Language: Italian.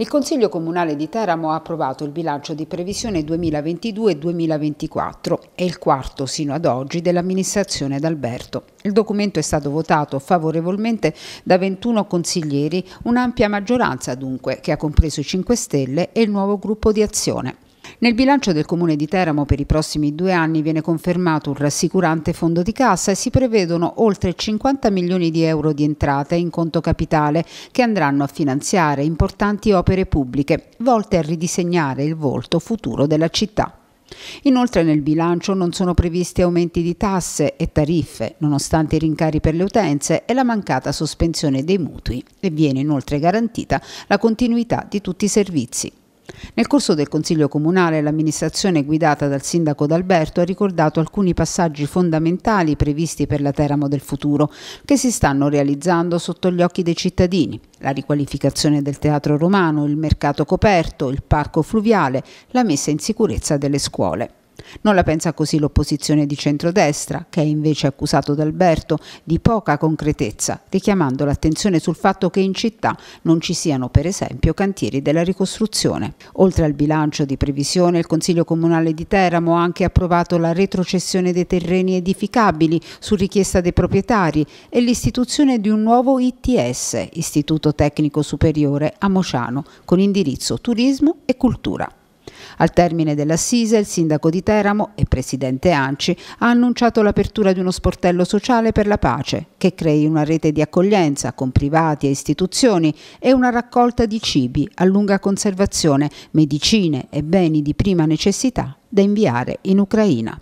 Il Consiglio Comunale di Teramo ha approvato il bilancio di previsione 2022-2024, e il quarto sino ad oggi dell'amministrazione d'Alberto. Il documento è stato votato favorevolmente da 21 consiglieri, un'ampia maggioranza dunque che ha compreso i 5 Stelle e il nuovo gruppo di azione. Nel bilancio del Comune di Teramo per i prossimi due anni viene confermato un rassicurante fondo di cassa e si prevedono oltre 50 milioni di euro di entrate in conto capitale che andranno a finanziare importanti opere pubbliche volte a ridisegnare il volto futuro della città. Inoltre nel bilancio non sono previsti aumenti di tasse e tariffe, nonostante i rincari per le utenze e la mancata sospensione dei mutui e viene inoltre garantita la continuità di tutti i servizi. Nel corso del Consiglio Comunale l'amministrazione guidata dal sindaco D'Alberto ha ricordato alcuni passaggi fondamentali previsti per la Teramo del futuro che si stanno realizzando sotto gli occhi dei cittadini. La riqualificazione del teatro romano, il mercato coperto, il parco fluviale, la messa in sicurezza delle scuole. Non la pensa così l'opposizione di centrodestra, che è invece accusato da di poca concretezza, richiamando l'attenzione sul fatto che in città non ci siano per esempio cantieri della ricostruzione. Oltre al bilancio di previsione, il Consiglio Comunale di Teramo ha anche approvato la retrocessione dei terreni edificabili su richiesta dei proprietari e l'istituzione di un nuovo ITS, Istituto Tecnico Superiore, a Mociano, con indirizzo turismo e cultura. Al termine dell'assise, il sindaco di Teramo e presidente Anci ha annunciato l'apertura di uno sportello sociale per la pace, che crei una rete di accoglienza con privati e istituzioni e una raccolta di cibi a lunga conservazione, medicine e beni di prima necessità da inviare in Ucraina.